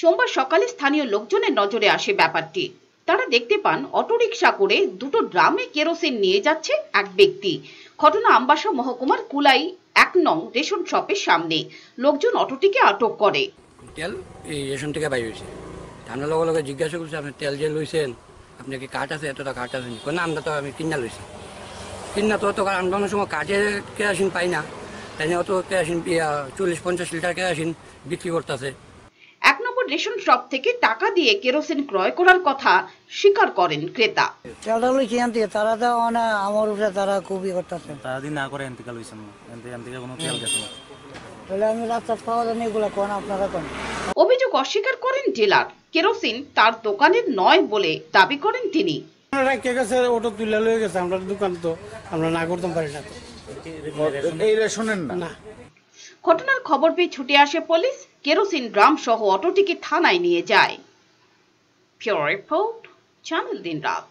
সোমবার সকালে স্থানীয় লোকজনের নজরে আসে ব্যাপারটি তারা দেখতে পান অটোরিকশা করে দুটো ড্রামে কেরোসিন নিয়ে যাচ্ছে এক ব্যক্তি ঘটনা আম্বাসা মহকুমার কুলাই এক নং রেশন শপের সামনে লোকজন অটোটিকে আটক করে তেল এই রেশন থেকে বাইর হয়েছে থানার লগে লগে জিজ্ঞাসা করছে আপনি তেল যে লইছেন আপনি কি কাঠ আছে এতটা কাঠ আছে না আমরা তো আমি কিনা লইছি কিনা তো তো আন্দোলনের সময় কাঠে কেরাসিন পাই না তাই অত কেরাসিন চল্লিশ পঞ্চাশ লিটার কেরাসিন বিক্রি করতেছে রেশন শপ থেকে টাকা দিয়ে কেরোসিন ক্রয় করার কথা স্বীকার করেন ক্রেতা তারা তো আমার উপরে তারা খুবই করতেছে তারা দিন না করে কোনো হ্যাঁ। না অভিযোগ অস্বীকার করেন ডিলার কেরোসিন তার দোকানের নয় বলে দাবি করেন তিনি ঘটনার খবর পেয়ে ছুটে আসে পুলিশ কেরোসিন ড্রাম সহ অটোটিকে থানায় নিয়ে যায় রিপোর্ট চ্যানেল দিন রাত